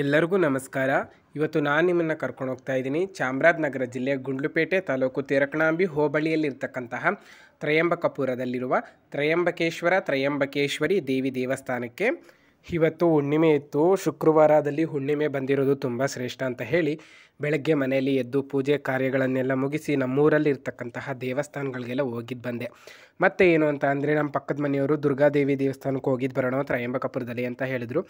ಎಲ್ಲರಿಗೂ ನಮಸ್ಕಾರ ಇವತ್ತು ನಾನು ನಿಮ್ಮನ್ನು ಕರ್ಕೊಂಡು ಹೋಗ್ತಾ ಇದ್ದೀನಿ ಚಾಮರಾಜನಗರ ಜಿಲ್ಲೆ ಗುಂಡ್ಲುಪೇಟೆ ತಾಲೂಕು ತಿರಕಣಾಂಬಿ ಹೋಬಳಿಯಲ್ಲಿರ್ತಕ್ಕಂತಹ ತ್ರಯಂಬಕಪುರದಲ್ಲಿರುವ ತ್ರಯಂಬಕೇಶ್ವರ ತ್ರಯಂಬಕೇಶ್ವರಿ ದೇವಿ ದೇವಸ್ಥಾನಕ್ಕೆ ಇವತ್ತು ಹುಣ್ಣಿಮೆ ಇತ್ತು ಶುಕ್ರವಾರದಲ್ಲಿ ಹುಣ್ಣಿಮೆ ಬಂದಿರೋದು ತುಂಬ ಶ್ರೇಷ್ಠ ಅಂತ ಹೇಳಿ ಬೆಳಗ್ಗೆ ಮನೆಯಲ್ಲಿ ಎದ್ದು ಪೂಜೆ ಕಾರ್ಯಗಳನ್ನೆಲ್ಲ ಮುಗಿಸಿ ನಮ್ಮೂರಲ್ಲಿ ಇರ್ತಕ್ಕಂತಹ ದೇವಸ್ಥಾನಗಳಿಗೆಲ್ಲ ಹೋಗಿದ್ದು ಬಂದೆ ಮತ್ತೆ ಏನು ಅಂತ ಅಂದರೆ ನಮ್ಮ ಪಕ್ಕದ ಮನೆಯವರು ದುರ್ಗಾದೇವಿ ದೇವಸ್ಥಾನಕ್ಕೆ ಹೋಗಿದ್ದು ಬರೋಣ ತ್ರಯಂಬಕಪುರದಲ್ಲಿ ಅಂತ ಹೇಳಿದರು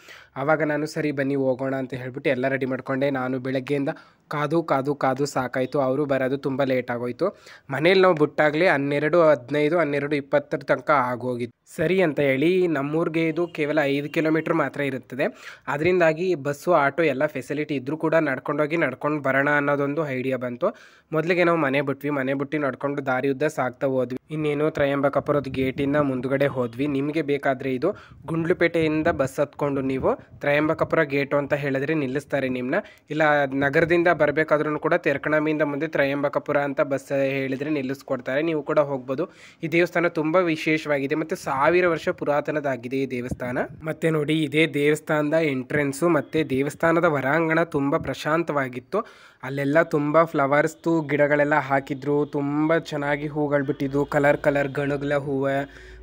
ಆವಾಗ ನಾನು ಸರಿ ಬನ್ನಿ ಹೋಗೋಣ ಅಂತ ಹೇಳಿಬಿಟ್ಟು ಎಲ್ಲ ರೆಡಿ ಮಾಡಿಕೊಂಡೆ ನಾನು ಬೆಳಗ್ಗೆಯಿಂದ ಕಾದು ಕಾದು ಕಾದು ಸಾಕಾಯಿತು ಅವರು ಬರೋದು ತುಂಬ ಲೇಟ್ ಆಗೋಯಿತು ಮನೇಲಿ ನಾವು ಬಿಟ್ಟಾಗಲೇ ಹನ್ನೆರಡು ಹದಿನೈದು ಹನ್ನೆರಡು ಇಪ್ಪತ್ತರ ತನಕ ಆಗೋಗಿತ್ತು ಸರಿ ಅಂತ ಹೇಳಿ ನಮ್ಮೂರಿಗೆ ಇದು ಕೇವಲ ಐದು ಕಿಲೋಮೀಟ್ರ್ ಮಾತ್ರ ಇರುತ್ತದೆ ಅದರಿಂದಾಗಿ ಬಸ್ಸು ಆಟೋ ಎಲ್ಲ ಫೆಸಿಲಿಟಿ ಇದ್ದರೂ ಕೂಡ ನಡ್ಕೊಂಡೋಗಿ ನಡ್ಕೊಂಡು ಬರೋಣ ಅನ್ನೋದೊಂದು ಐಡಿಯಾ ಬಂತು ಮೊದಲಿಗೆ ನಾವು ಮನೆ ಬಿಟ್ವಿ ಮನೆ ಬಿಟ್ಟು ನಡ್ಕೊಂಡು ದಾರಿ ಉದ್ದ ಸಾಗ್ತಾ ಹೋದ್ವಿ ಇನ್ನೇನು ತ್ರಯಂಬಕಪುರದ ಗೇಟಿಂದ ಮುಂದುಗಡೆ ಹೋದ್ವಿ ನಿಮಗೆ ಬೇಕಾದರೆ ಇದು ಗುಂಡ್ಲುಪೇಟೆಯಿಂದ ಬಸ್ ಹತ್ಕೊಂಡು ನೀವು ತ್ರಯಂಬಕಪುರ ಗೇಟು ಅಂತ ಹೇಳಿದ್ರೆ ನಿಲ್ಲಿಸ್ತಾರೆ ನಿಮ್ಮನ್ನ ಇಲ್ಲ ನಗರದಿಂದ ಬರಬೇಕಾದ್ರೂ ಕೂಡ ತೆರಕಣಮಿಯಿಂದ ಮುಂದೆ ತ್ರಯಂಬಕಪುರ ಅಂತ ಬಸ್ ಹೇಳಿದರೆ ನಿಲ್ಲಿಸ್ಕೊಡ್ತಾರೆ ನೀವು ಕೂಡ ಹೋಗ್ಬೋದು ಈ ದೇವಸ್ಥಾನ ತುಂಬ ವಿಶೇಷವಾಗಿದೆ ಮತ್ತು ಸಾವಿರ ವರ್ಷ ಪುರಾತನದಾಗಿದೆ ಈ ದೇವಸ್ಥಾನ ಮತ್ತೆ ನೋಡಿ ಇದೇ ದೇವಸ್ಥಾನದ ಎಂಟ್ರೆನ್ಸು ಮತ್ತು ದೇವಸ್ಥಾನದ ಹೊರಾಂಗಣ ತುಂಬ ಪ್ರಶಾಂತವಾಗಿತ್ತು ಅಲ್ಲೆಲ್ಲ ತುಂಬ ಫ್ಲವರ್ಸ್ದು ಗಿಡಗಳೆಲ್ಲ ಹಾಕಿದ್ರು ತುಂಬ ಚೆನ್ನಾಗಿ ಹೂಗಳು ಬಿಟ್ಟಿದ್ದು ಕಲರ್ ಕಲರ್ ಗಣಗ್ಲ ಹೂವು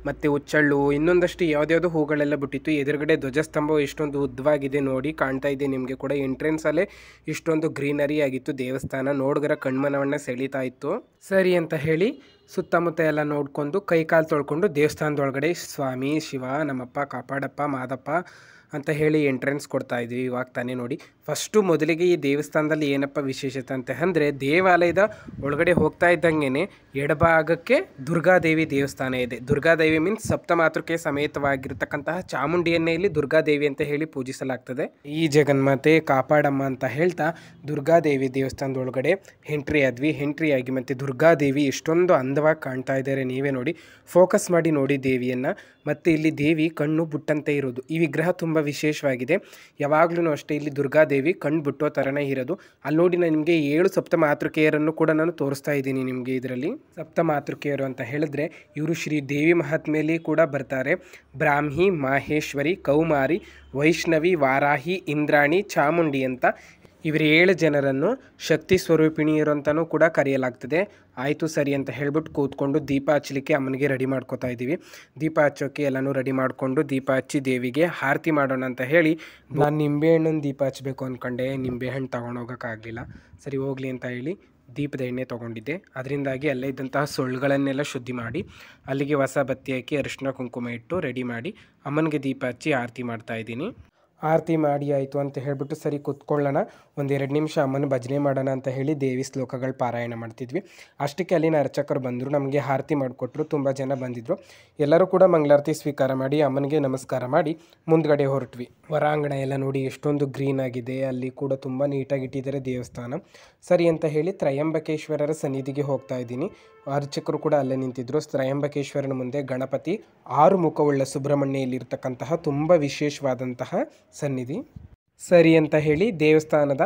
ಮತ್ತು ಉಚ್ಚಳ್ಳು ಇನ್ನೊಂದಷ್ಟು ಯಾವುದ್ಯಾವುದೋ ಹೂಗಳೆಲ್ಲ ಬಿಟ್ಟಿತ್ತು ಎದುರುಗಡೆ ಧ್ವಜಸ್ತಂಭ ಇಷ್ಟೊಂದು ಉದ್ದವಾಗಿದೆ ನೋಡಿ ಕಾಣ್ತಾ ಇದೆ ನಿಮಗೆ ಕೂಡ ಎಂಟ್ರೆನ್ಸಲ್ಲೇ ಇಷ್ಟೊಂದು ಗ್ರೀನರಿ ಆಗಿತ್ತು ದೇವಸ್ಥಾನ ನೋಡಿದ್ರೆ ಕಣ್ಮನವನ್ನು ಸೆಳೀತಾ ಇತ್ತು ಸರಿ ಅಂತ ಹೇಳಿ ಸುತ್ತಮುತ್ತ ಎಲ್ಲ ನೋಡಿಕೊಂಡು ಕೈಕಾಲು ತೊಳ್ಕೊಂಡು ದೇವಸ್ಥಾನದೊಳಗಡೆ ಸ್ವಾಮಿ ಶಿವ ನಮ್ಮಪ್ಪ ಕಾಪಾಡಪ್ಪ ಮಾದಪ್ಪ ಅಂತ ಹೇಳಿ ಎಂಟ್ರೆನ್ಸ್ ಕೊಡ್ತಾ ಇದ್ವಿ ಇವಾಗ ತಾನೇ ನೋಡಿ ಫಸ್ಟು ಮೊದಲಿಗೆ ಈ ದೇವಸ್ಥಾನದಲ್ಲಿ ಏನಪ್ಪ ವಿಶೇಷತೆ ಅಂತ ಅಂದರೆ ದೇವಾಲಯದ ಒಳಗಡೆ ಹೋಗ್ತಾ ಇದ್ದಂಗೆನೆ ಎಡಭಾಗಕ್ಕೆ ದುರ್ಗಾದೇವಿ ದೇವಸ್ಥಾನ ಇದೆ ದುರ್ಗಾದೇವಿ ಮೀನ್ಸ್ ಸಪ್ತಮಾತೃಕೆ ಸಮೇತವಾಗಿರ್ತಕ್ಕಂತಹ ಚಾಮುಂಡಿಯನ್ನೇ ಇಲ್ಲಿ ದುರ್ಗಾದೇವಿ ಅಂತ ಹೇಳಿ ಪೂಜಿಸಲಾಗ್ತದೆ ಈ ಜಗನ್ಮಾತೆ ಕಾಪಾಡಮ್ಮ ಅಂತ ಹೇಳ್ತಾ ದುರ್ಗಾದೇವಿ ದೇವಸ್ಥಾನದ ಒಳಗಡೆ ಹೆಂಟ್ರಿ ಆದ್ವಿ ಹೆಂಟ್ರಿ ಆಗಿ ಮತ್ತು ದುರ್ಗಾದೇವಿ ಎಷ್ಟೊಂದು ಅಂದವಾಗಿ ಕಾಣ್ತಾ ಇದ್ದಾರೆ ನೀವೇ ನೋಡಿ ಫೋಕಸ್ ಮಾಡಿ ನೋಡಿ ದೇವಿಯನ್ನು ಮತ್ತೆ ಇಲ್ಲಿ ದೇವಿ ಕಣ್ಣು ಬುಟ್ಟಂತೆ ಇರೋದು ಈ ವಿಗ್ರಹ ತುಂಬ ವಿಶೇಷವಾಗಿದೆ ಯಾವಾಗಲೂ ಅಷ್ಟೇ ಇಲ್ಲಿ ದುರ್ಗಾದೇವಿ ಕಣ್ಣು ಬಿಟ್ಟೋ ಥರನೇ ಇರೋದು ಅಲ್ಲಿ ನೋಡಿ ನಾನು ನಿಮಗೆ ಏಳು ಸಪ್ತ ಮಾತೃಕೆಯರನ್ನು ಕೂಡ ನಾನು ತೋರಿಸ್ತಾ ಇದ್ದೀನಿ ನಿಮಗೆ ಇದರಲ್ಲಿ ಸಪ್ತ ಮಾತೃಕೆಯರು ಅಂತ ಹೇಳಿದ್ರೆ ಇವರು ಶ್ರೀ ದೇವಿ ಮಹಾತ್ಮೆಯಲ್ಲಿ ಕೂಡ ಬರ್ತಾರೆ ಬ್ರಾಹ್ಮಿ ಮಾಹೇಶ್ವರಿ ಕೌಮಾರಿ ವೈಷ್ಣವಿ ವಾರಾಹಿ ಇಂದ್ರಾಣಿ ಚಾಮುಂಡಿ ಅಂತ ಇವರು ಏಳು ಜನರನ್ನು ಶಕ್ತಿ ಸ್ವರೂಪಿಣಿ ಅಂತಲೂ ಕೂಡ ಕರೆಯಲಾಗ್ತದೆ ಆಯಿತು ಸರಿ ಅಂತ ಹೇಳ್ಬಿಟ್ಟು ಕೂತ್ಕೊಂಡು ದೀಪ ಹಚ್ಚಲಿಕ್ಕೆ ಅಮ್ಮನಿಗೆ ರೆಡಿ ಮಾಡ್ಕೋತಾ ಇದ್ದೀವಿ ದೀಪ ಹಚ್ಚೋಕ್ಕೆ ಎಲ್ಲನೂ ರೆಡಿ ಮಾಡಿಕೊಂಡು ದೀಪ ಹಚ್ಚಿ ದೇವಿಗೆ ಆರತಿ ಮಾಡೋಣ ಅಂತ ಹೇಳಿ ನಾನು ನಿಂಬೆಹಣ್ಣನ್ನು ದೀಪ ಹಚ್ಚಬೇಕು ಅಂದ್ಕೊಂಡೆ ನಿಂಬೆಹಣ್ಣು ತೊಗೊಂಡೋಗೋಕ್ಕಾಗಲಿಲ್ಲ ಸರಿ ಹೋಗಲಿ ಅಂತ ಹೇಳಿ ದೀಪದ ಎಣ್ಣೆ ತೊಗೊಂಡಿದ್ದೆ ಅದರಿಂದಾಗಿ ಅಲ್ಲೇ ಇದ್ದಂತಹ ಸೊಳ್ಳುಗಳನ್ನೆಲ್ಲ ಶುದ್ಧಿ ಮಾಡಿ ಅಲ್ಲಿಗೆ ಹೊಸ ಬತ್ತಿ ಹಾಕಿ ಅರಿಶಿನ ಕುಂಕುಮ ಇಟ್ಟು ರೆಡಿ ಮಾಡಿ ಅಮ್ಮನಿಗೆ ದೀಪ ಹಚ್ಚಿ ಆರತಿ ಮಾಡ್ತಾಯಿದ್ದೀನಿ ಆರತಿ ಮಾಡಿ ಆಯಿತು ಅಂತ ಹೇಳಿಬಿಟ್ಟು ಸರಿ ಕುತ್ಕೊಳ್ಳೋಣ ಒಂದೆರಡು ನಿಮಿಷ ಅಮ್ಮನ ಭಜನೆ ಮಾಡೋಣ ಅಂತ ಹೇಳಿ ದೇವಿ ಶ್ಲೋಕಗಳು ಪಾರಾಯಣ ಮಾಡ್ತಿದ್ವಿ ಅಷ್ಟಕ್ಕೆ ಅಲ್ಲಿನ ಅರ್ಚಕರು ಬಂದರು ನಮಗೆ ಆರತಿ ಮಾಡಿಕೊಟ್ರು ತುಂಬ ಜನ ಬಂದಿದ್ದರು ಎಲ್ಲರೂ ಕೂಡ ಮಂಗಳಾರತಿ ಸ್ವೀಕಾರ ಮಾಡಿ ಅಮ್ಮನಿಗೆ ನಮಸ್ಕಾರ ಮಾಡಿ ಮುಂದ್ಗಡೆ ಹೊರಟ್ವಿ ಹೊರಾಂಗಣ ಎಲ್ಲ ನೋಡಿ ಎಷ್ಟೊಂದು ಗ್ರೀನ್ ಆಗಿದೆ ಅಲ್ಲಿ ಕೂಡ ತುಂಬ ನೀಟಾಗಿ ಇಟ್ಟಿದ್ದಾರೆ ದೇವಸ್ಥಾನ ಸರಿ ಅಂತ ಹೇಳಿ ತ್ರಯಂಬಕೇಶ್ವರರ ಸನ್ನಿಧಿಗೆ ಹೋಗ್ತಾ ಇದ್ದೀನಿ ಅರ್ಚಕರು ಕೂಡ ಅಲ್ಲೇ ನಿಂತಿದ್ದರು ತ್ರಯಂಬಕೇಶ್ವರನ ಮುಂದೆ ಗಣಪತಿ ಆರು ಮುಖವುಳ್ಳ ಸುಬ್ರಹ್ಮಣ್ಯ ತುಂಬ ವಿಶೇಷವಾದಂತಹ ಸನ್ನಿಧಿ ಸರಿ ಅಂತ ಹೇಳಿ ದೇವಸ್ಥಾನದ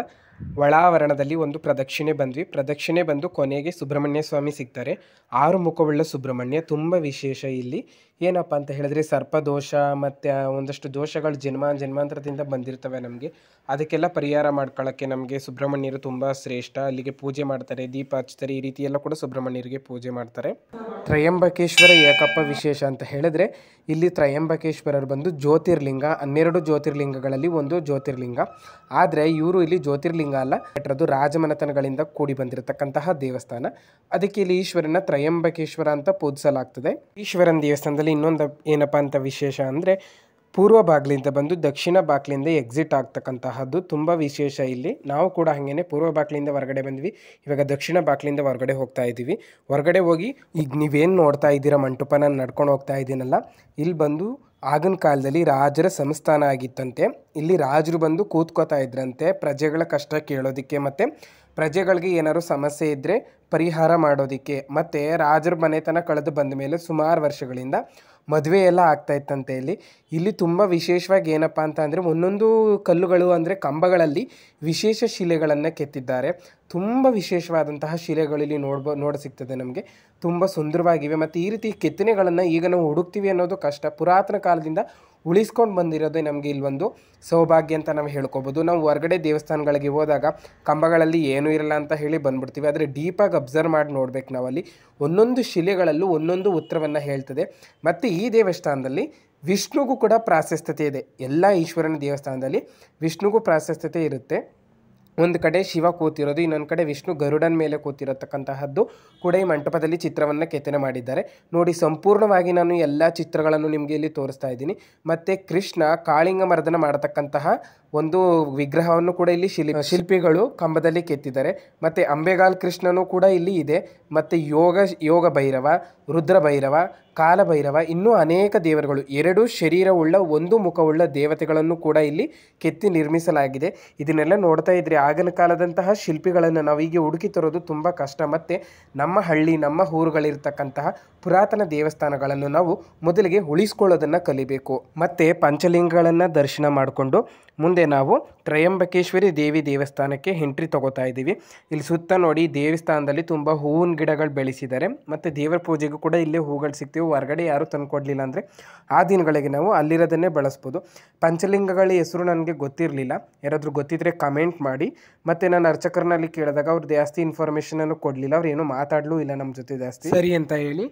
ಒಳಾವರಣದಲ್ಲಿ ಒಂದು ಪ್ರದಕ್ಷಿಣೆ ಬಂದ್ವಿ ಪ್ರದಕ್ಷಿಣೆ ಬಂದು ಕೊನೆಗೆ ಸುಬ್ರಹ್ಮಣ್ಯ ಸ್ವಾಮಿ ಸಿಗ್ತಾರೆ ಆರು ಮುಖವುಳ್ಳ ಸುಬ್ರಹ್ಮಣ್ಯ ತುಂಬ ವಿಶೇಷ ಇಲ್ಲಿ ಏನಪ್ಪ ಅಂತ ಹೇಳಿದ್ರೆ ಸರ್ಪದೋಷ ಮತ್ತು ಒಂದಷ್ಟು ದೋಷಗಳು ಜನ್ಮ ಜನ್ಮಾಂತರದಿಂದ ಬಂದಿರ್ತವೆ ನಮಗೆ ಅದಕ್ಕೆಲ್ಲ ಪರಿಹಾರ ಮಾಡ್ಕೊಳ್ಳೋಕ್ಕೆ ನಮಗೆ ಸುಬ್ರಹ್ಮಣ್ಯರು ತುಂಬ ಶ್ರೇಷ್ಠ ಅಲ್ಲಿಗೆ ಪೂಜೆ ಮಾಡ್ತಾರೆ ದೀಪ ಹಚ್ತಾರೆ ಈ ರೀತಿ ಎಲ್ಲ ಕೂಡ ಸುಬ್ರಹ್ಮಣ್ಯರಿಗೆ ಪೂಜೆ ಮಾಡ್ತಾರೆ ತ್ರಯಂಬಕೇಶ್ವರ ಏಕಪ್ಪ ವಿಶೇಷ ಅಂತ ಹೇಳಿದ್ರೆ ಇಲ್ಲಿ ತ್ರಯಂಬಕೇಶ್ವರರು ಬಂದು ಜ್ಯೋತಿರ್ಲಿಂಗ ಹನ್ನೆರಡು ಜ್ಯೋತಿರ್ಲಿಂಗಗಳಲ್ಲಿ ಒಂದು ಜ್ಯೋತಿರ್ಲಿಂಗ ಆದರೆ ಇವರು ಇಲ್ಲಿ ಜ್ಯೋತಿರ್ಲಿಂಗ ಅಲ್ಲ ಅದು ರಾಜಮನೆತನಗಳಿಂದ ಕೂಡಿ ಬಂದಿರತಕ್ಕಂತಹ ದೇವಸ್ಥಾನ ಅದಕ್ಕೆ ಇಲ್ಲಿ ಈಶ್ವರನ ತ್ರಯಂಬಕೇಶ್ವರ ಅಂತ ಪೂಜಿಸಲಾಗ್ತದೆ ಈಶ್ವರನ ದೇವಸ್ಥಾನದಲ್ಲಿ ಇನ್ನೊಂದು ಏನಪ್ಪಾ ಅಂತ ವಿಶೇಷ ಅಂದರೆ ಪೂರ್ವ ಬಾಗಿಲಿಂದ ಬಂದು ದಕ್ಷಿಣ ಬಾಗಿಲಿಂದ ಎಕ್ಸಿಟ್ ಆಗ್ತಕ್ಕಂತಹದ್ದು ತುಂಬ ವಿಶೇಷ ಇಲ್ಲಿ ನಾವು ಕೂಡ ಹಾಗೇನೆ ಪೂರ್ವ ಬಾಗಿಲಿಂದ ಹೊರಗಡೆ ಬಂದ್ವಿ ಇವಾಗ ದಕ್ಷಿಣ ಬಾಗಿಲಿಂದ ಹೊರಗಡೆ ಹೋಗ್ತಾ ಇದ್ದೀವಿ ಹೊರಗಡೆ ಹೋಗಿ ಈಗ ನೀವೇನು ನೋಡ್ತಾ ಇದ್ದೀರಾ ಮಂಟಪನ ನಡ್ಕೊಂಡು ಹೋಗ್ತಾ ಇದ್ದೀನಲ್ಲ ಇಲ್ಲಿ ಬಂದು ಆಗಿನ ಕಾಲದಲ್ಲಿ ರಾಜರ ಸಂಸ್ಥಾನ ಆಗಿತ್ತಂತೆ ಇಲ್ಲಿ ರಾಜರು ಬಂದು ಕೂತ್ಕೋತಾ ಇದ್ರಂತೆ ಪ್ರಜೆಗಳ ಕಷ್ಟ ಕೇಳೋದಿಕ್ಕೆ ಮತ್ತು ಪ್ರಜೆಗಳಿಗೆ ಏನಾದ್ರು ಸಮಸ್ಯೆ ಇದ್ದರೆ ಪರಿಹಾರ ಮಾಡೋದಕ್ಕೆ ಮತ್ತು ರಾಜರ ಮನೆತನ ಕಳೆದು ಬಂದ ಮೇಲೆ ಸುಮಾರು ವರ್ಷಗಳಿಂದ ಮದುವೆ ಎಲ್ಲ ಆಗ್ತಾ ಇತ್ತಂತೆ ಇಲ್ಲಿ ಇಲ್ಲಿ ತುಂಬ ವಿಶೇಷವಾಗಿ ಏನಪ್ಪ ಅಂತ ಅಂದರೆ ಒಂದೊಂದು ಕಲ್ಲುಗಳು ಅಂದರೆ ಕಂಬಗಳಲ್ಲಿ ವಿಶೇಷ ಶಿಲೆಗಳನ್ನು ಕೆತ್ತಿದ್ದಾರೆ ತುಂಬ ವಿಶೇಷವಾದಂತಹ ಶಿಲೆಗಳು ಇಲ್ಲಿ ನೋಡ್ಬೋ ನೋಡ ಸಿಗ್ತದೆ ನಮಗೆ ತುಂಬ ಸುಂದರವಾಗಿವೆ ಮತ್ತು ಈ ರೀತಿ ಕೆತ್ತನೆಗಳನ್ನು ಈಗ ನಾವು ಹುಡುಕ್ತೀವಿ ಅನ್ನೋದು ಕಷ್ಟ ಪುರಾತನ ಕಾಲದಿಂದ ಉಳಿಸ್ಕೊಂಡು ಬಂದಿರೋದೇ ನಮಗೆ ಒಂದು ಸೌಭಾಗ್ಯ ಅಂತ ನಾವು ಹೇಳ್ಕೊಬೋದು ನಾವು ಹೊರಗಡೆ ದೇವಸ್ಥಾನಗಳಿಗೆ ಹೋದಾಗ ಕಂಬಗಳಲ್ಲಿ ಏನೂ ಇರಲ್ಲ ಅಂತ ಹೇಳಿ ಬಂದ್ಬಿಡ್ತೀವಿ ಆದರೆ ಡೀಪಾಗಿ ಅಬ್ಸರ್ವ್ ಮಾಡಿ ನೋಡ್ಬೇಕು ನಾವಲ್ಲಿ ಒಂದೊಂದು ಶಿಲೆಗಳಲ್ಲೂ ಒಂದೊಂದು ಉತ್ತರವನ್ನು ಹೇಳ್ತದೆ ಮತ್ತು ಈ ದೇವಸ್ಥಾನದಲ್ಲಿ ವಿಷ್ಣುಗೂ ಕೂಡ ಪ್ರಾಶಸ್ತ್ಯತೆ ಇದೆ ಎಲ್ಲ ಈಶ್ವರನ ದೇವಸ್ಥಾನದಲ್ಲಿ ವಿಷ್ಣುಗೂ ಪ್ರಾಶಸ್ತ್ಯತೆ ಇರುತ್ತೆ ಒಂದು ಕಡೆ ಶಿವ ಕೂತಿರೋದು ಇನ್ನೊಂದು ಕಡೆ ವಿಷ್ಣು ಗರುಡನ ಮೇಲೆ ಕೂತಿರತಕ್ಕಂತಹದ್ದು ಕೂಡ ಈ ಮಂಟಪದಲ್ಲಿ ಚಿತ್ರವನ್ನು ಕೆತ್ತನೆ ಮಾಡಿದ್ದಾರೆ ನೋಡಿ ಸಂಪೂರ್ಣವಾಗಿ ನಾನು ಎಲ್ಲ ಚಿತ್ರಗಳನ್ನು ನಿಮಗೆ ಇಲ್ಲಿ ತೋರಿಸ್ತಾ ಇದ್ದೀನಿ ಮತ್ತು ಕೃಷ್ಣ ಕಾಳಿಂಗ ಮರ್ದನ ಮಾಡತಕ್ಕಂತಹ ಒಂದು ವಿಗ್ರಹವನ್ನು ಕೂಡ ಇಲ್ಲಿ ಶಿಲ್ ಶಿಲ್ಪಿಗಳು ಕಂಬದಲ್ಲಿ ಕೆತ್ತಿದ್ದಾರೆ ಮತ್ತೆ ಅಂಬೆಗಾಲ್ ಕೃಷ್ಣನು ಕೂಡ ಇಲ್ಲಿ ಇದೆ ಮತ್ತೆ ಯೋಗ ಯೋಗ ಭೈರವ ರುದ್ರ ಭೈರವ ಕಾಲಭೈರವ ಇನ್ನೂ ಅನೇಕ ದೇವರುಗಳು ಎರಡು ಶರೀರವುಳ್ಳ ಒಂದು ಮುಖವುಳ್ಳ ದೇವತೆಗಳನ್ನು ಕೂಡ ಇಲ್ಲಿ ಕೆತ್ತಿ ನಿರ್ಮಿಸಲಾಗಿದೆ ಇದನ್ನೆಲ್ಲ ನೋಡ್ತಾ ಇದ್ರೆ ಆಗಿನ ಕಾಲದಂತಹ ಶಿಲ್ಪಿಗಳನ್ನು ನಾವು ಈಗ ಹುಡುಕಿ ತರೋದು ತುಂಬ ಕಷ್ಟ ಮತ್ತೆ ನಮ್ಮ ಹಳ್ಳಿ ನಮ್ಮ ಊರುಗಳಿರ್ತಕ್ಕಂತಹ ಪುರಾತನ ದೇವಸ್ಥಾನಗಳನ್ನು ನಾವು ಮೊದಲಿಗೆ ಉಳಿಸ್ಕೊಳ್ಳೋದನ್ನು ಕಲಿಬೇಕು ಮತ್ತೆ ಪಂಚಲಿಂಗಗಳನ್ನು ದರ್ಶನ ಮಾಡಿಕೊಂಡು ಮುಂದೆ ಮುಂದೆ ನಾವು ತ್ರಯಂಬಕೇಶ್ವರಿ ದೇವಿ ದೇವಸ್ಥಾನಕ್ಕೆ ಎಂಟ್ರಿ ತಗೋತಾ ಇದ್ದೀವಿ ಇಲ್ಲಿ ಸುತ್ತ ನೋಡಿ ದೇವಸ್ಥಾನದಲ್ಲಿ ತುಂಬ ಹೂವಿನ ಗಿಡಗಳು ಬೆಳೆಸಿದ್ದಾರೆ ಮತ್ತು ದೇವರ ಪೂಜೆಗೂ ಕೂಡ ಇಲ್ಲೇ ಹೂಗಳು ಸಿಗ್ತೀವಿ ಹೊರಗಡೆ ಯಾರೂ ತಂದುಕೊಡ್ಲಿಲ್ಲ ಅಂದರೆ ಆ ದಿನಗಳಿಗೆ ನಾವು ಅಲ್ಲಿರೋದನ್ನೇ ಬಳಸ್ಬೋದು ಪಂಚಲಿಂಗಗಳ ಹೆಸರು ನನಗೆ ಗೊತ್ತಿರಲಿಲ್ಲ ಯಾರಾದರೂ ಗೊತ್ತಿದ್ದರೆ ಕಮೆಂಟ್ ಮಾಡಿ ಮತ್ತು ನಾನು ಅರ್ಚಕರಲ್ಲಿ ಕೇಳಿದಾಗ ಅವ್ರು ಜಾಸ್ತಿ ಇನ್ಫಾರ್ಮೇಷನನ್ನು ಕೊಡಲಿಲ್ಲ ಅವ್ರು ಏನೂ ಮಾತಾಡಲೂ ಇಲ್ಲ ನಮ್ಮ ಜೊತೆ ಜಾಸ್ತಿ ಸರಿ ಅಂತ ಹೇಳಿ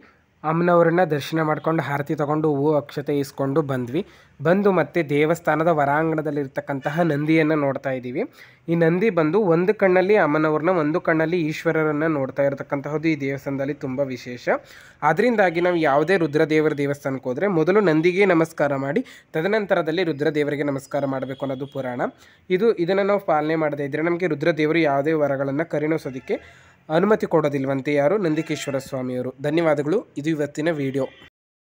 ಅಮ್ಮನವ್ರನ್ನ ದರ್ಶನ ಮಾಡ್ಕೊಂಡು ಆರತಿ ತಗೊಂಡು ಹೂ ಅಕ್ಷತೆ ಇಸ್ಕೊಂಡು ಬಂದ್ವಿ ಬಂದು ಮತ್ತೆ ದೇವಸ್ಥಾನದ ವರಾಂಗಣದಲ್ಲಿರ್ತಕ್ಕಂತಹ ನಂದಿಯನ್ನು ನೋಡ್ತಾ ಇದ್ದೀವಿ ಈ ನಂದಿ ಬಂದು ಒಂದು ಕಣ್ಣಲ್ಲಿ ಅಮ್ಮನವ್ರನ್ನ ಒಂದು ಕಣ್ಣಲ್ಲಿ ಈಶ್ವರರನ್ನು ನೋಡ್ತಾ ಇರತಕ್ಕಂತಹದ್ದು ಈ ದೇವಸ್ಥಾನದಲ್ಲಿ ತುಂಬ ವಿಶೇಷ ಅದರಿಂದಾಗಿ ನಾವು ಯಾವುದೇ ರುದ್ರದೇವರ ದೇವಸ್ಥಾನಕ್ಕೆ ಹೋದರೆ ಮೊದಲು ನಂದಿಗೆ ನಮಸ್ಕಾರ ಮಾಡಿ ತದನಂತರದಲ್ಲಿ ರುದ್ರದೇವರಿಗೆ ನಮಸ್ಕಾರ ಮಾಡಬೇಕು ಅನ್ನೋದು ಪುರಾಣ ಇದು ಇದನ್ನು ನಾವು ಪಾಲನೆ ಮಾಡದೇ ಇದ್ದರೆ ನಮಗೆ ರುದ್ರದೇವರು ಯಾವುದೇ ವರಗಳನ್ನು ಕರಿಣಿಸೋದಕ್ಕೆ ಅನುಮತಿ ಕೊಡೋದಿಲ್ವಂತೆ ಯಾರು ನಂದಿಕೇಶ್ವರ ಸ್ವಾಮಿಯವರು ಧನ್ಯವಾದಗಳು ಇದು ಇವತ್ತಿನ ವಿಡಿಯೋ